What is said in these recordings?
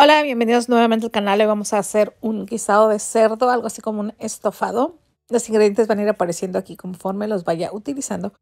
Hola, bienvenidos nuevamente al canal. Hoy vamos a hacer un guisado de cerdo, algo así como un estofado. Los ingredientes van a ir apareciendo aquí conforme los vaya utilizando.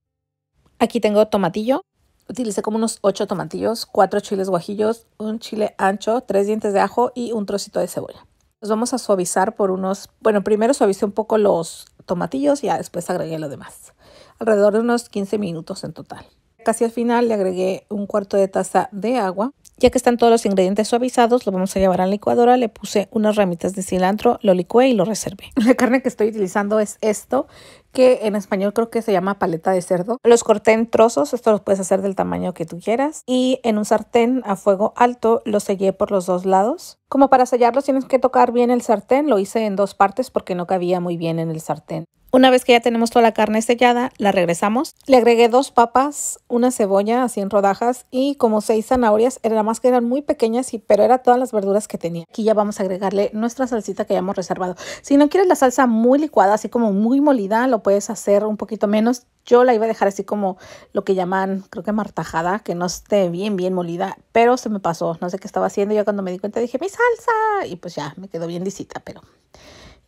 Aquí tengo tomatillo. Utilicé como unos 8 tomatillos, 4 chiles guajillos, un chile ancho, 3 dientes de ajo y un trocito de cebolla. Los vamos a suavizar por unos... Bueno, primero suavicé un poco los tomatillos y ya después agregué lo demás. Alrededor de unos 15 minutos en total. Casi al final le agregué un cuarto de taza de agua ya que están todos los ingredientes suavizados, lo vamos a llevar a la licuadora. Le puse unas ramitas de cilantro, lo licué y lo reservé. La carne que estoy utilizando es esto, que en español creo que se llama paleta de cerdo. Los corté en trozos, esto los puedes hacer del tamaño que tú quieras. Y en un sartén a fuego alto lo sellé por los dos lados. Como para sellarlo tienes que tocar bien el sartén, lo hice en dos partes porque no cabía muy bien en el sartén. Una vez que ya tenemos toda la carne sellada, la regresamos. Le agregué dos papas, una cebolla así en rodajas y como seis zanahorias. Era más que eran muy pequeñas, y, pero eran todas las verduras que tenía. Aquí ya vamos a agregarle nuestra salsita que ya hemos reservado. Si no quieres la salsa muy licuada, así como muy molida, lo puedes hacer un poquito menos. Yo la iba a dejar así como lo que llaman, creo que martajada, que no esté bien, bien molida, pero se me pasó. No sé qué estaba haciendo. Yo cuando me di cuenta dije, mi salsa. Y pues ya, me quedó bien lisita, pero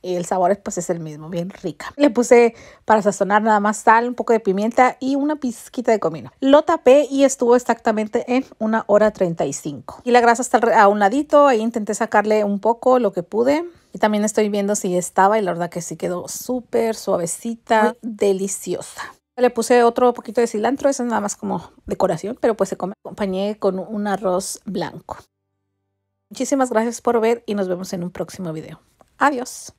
el sabor pues es el mismo, bien rica. Le puse para sazonar nada más sal, un poco de pimienta y una pizquita de comino. Lo tapé y estuvo exactamente en una hora 35. Y la grasa está a un ladito, ahí intenté sacarle un poco lo que pude. Y también estoy viendo si estaba y la verdad que sí quedó súper suavecita, deliciosa. Le puse otro poquito de cilantro, eso es nada más como decoración, pero pues se come. Acompañé con un arroz blanco. Muchísimas gracias por ver y nos vemos en un próximo video. Adiós.